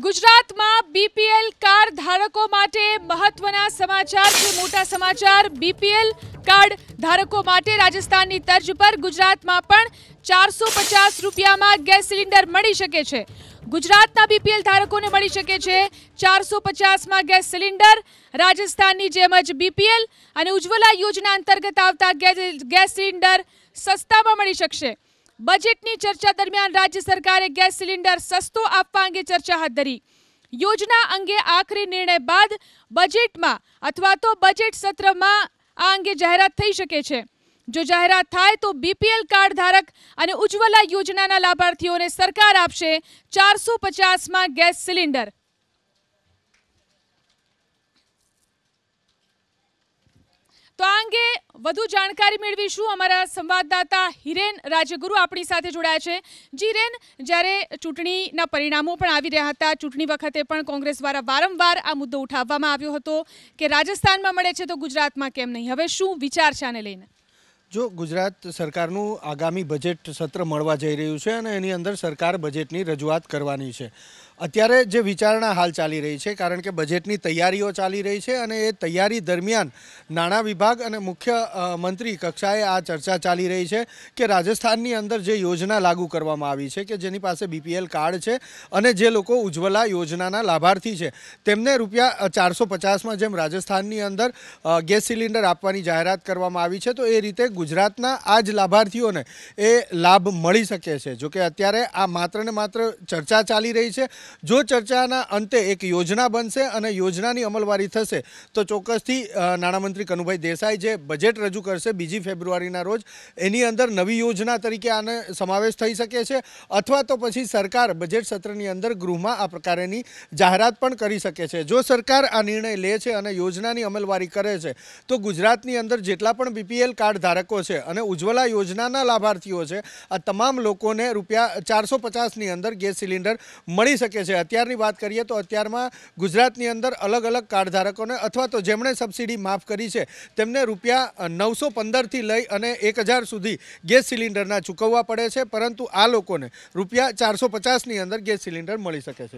ગુજરાતમાં BPL car ધારકો માટે મહત્વના સમાચાર છે મોટા સમાચાર બીપીએલ કાર્ડ ધારકો માટે રાજસ્થાનની તર્જ પર ગુજરાતમાં પણ ચારસો પચાસ રૂપિયામાં ગેસ સિલિન્ડર મળી શકે છે ગુજરાતના બીપીએલ ધારકોને મળી શકે છે ચારસો પચાસમાં ગેસ સિલિન્ડર રાજસ્થાનની જેમ જ બીપીએલ અને ઉજ્જવલા યોજના અંતર્ગત આવતા ગેસ સિલિન્ડર સસ્તામાં મળી શકશે બજેટની ચર્ચા દરમિયાન રાજ્ય સરકારે ગેસ સિલિન્ડર સસ્તો આપવા અંગે ચર્ચા હાથ ધરી યોજના અંગે આખરી નિર્ણય બાદ બજેટમાં અથવા તો બજેટ સત્રમાં આ અંગે જાહેરાત થઈ શકે છે જો જાહેરાત થાય તો બીપીએલ કાર્ડ ધારક અને ઉજ્જવલા યોજનાના લાભાર્થીઓને સરકાર આપશે ચારસો પચાસમાં ગેસ સિલિન્ડર વધુ જાણકારી મેળવીશું અમારા સંવાદદાતા હિરેન રાજગુરુ આપણી સાથે જોડાયા છે જીરેન જ્યારે ચૂંટણીના પરિણામો પણ આવી રહ્યા હતા ચૂંટણી વખતે પણ કોંગ્રેસ દ્વારા વારંવાર આ મુદ્દો ઉઠાવવામાં આવ્યો હતો કે રાજસ્થાનમાં મળે છે તો ગુજરાતમાં કેમ નહીં હવે શું વિચાર છે આને લઈને જો ગુજરાત સરકારનું આગામી બજેટ સત્ર મળવા જઈ રહ્યું છે અને એની અંદર સરકાર બજેટની રજૂઆત કરવાની છે અત્યારે જે વિચારણા હાલ ચાલી રહી છે કારણ કે બજેટની તૈયારીઓ ચાલી રહી છે અને એ તૈયારી દરમિયાન નાણાં વિભાગ અને મુખ્ય મંત્રી કક્ષાએ આ ચર્ચા ચાલી રહી છે કે રાજસ્થાનની અંદર જે યોજના લાગુ કરવામાં આવી છે કે જેની પાસે બીપીએલ કાર્ડ છે અને જે લોકો ઉજ્જવલા યોજનાના લાભાર્થી છે તેમને રૂપિયા ચારસો પચાસમાં જેમ રાજસ્થાનની અંદર ગેસ સિલિન્ડર આપવાની જાહેરાત કરવામાં આવી છે તો એ રીતે ગુજરાતના આ જ લાભાર્થીઓને એ લાભ મળી શકે છે જોકે અત્યારે આ માત્ર ને માત્ર ચર્ચા ચાલી રહી છે જો ચર્ચાના અંતે એક યોજના બનશે અને યોજનાની અમલવારી થશે તો ચોક્કસથી નાણામંત્રી કનુભાઈ દેસાઈ જે બજેટ રજૂ કરશે બીજી ફેબ્રુઆરીના રોજ એની અંદર નવી યોજના તરીકે આને સમાવેશ થઈ શકે છે અથવા તો પછી સરકાર બજેટ સત્રની અંદર ગૃહમાં આ પ્રકારેની જાહેરાત પણ કરી શકે છે જો સરકાર આ નિર્ણય લે છે અને યોજનાની અમલવારી કરે છે તો ગુજરાતની અંદર જેટલા પણ બીપીએલ કાર્ડ ધારકો છે અને ઉજ્જવલા યોજનાના લાભાર્થીઓ છે આ તમામ લોકોને રૂપિયા ચારસો પચાસની અંદર ગેસ સિલિન્ડર મળી શકે શકે છે અત્યારની વાત કરીએ તો અત્યારમાં ગુજરાતની અંદર અલગ અલગ કાર્ડધારકોને અથવા તો જેમણે સબસિડી માફ કરી છે તેમને રૂપિયા નવસો પંદરથી લઈ અને એક હજાર સુધી ગેસ સિલિન્ડરના ચૂકવવા પડે છે પરંતુ આ લોકોને રૂપિયા ચારસો પચાસની અંદર ગેસ સિલિન્ડર મળી શકે છે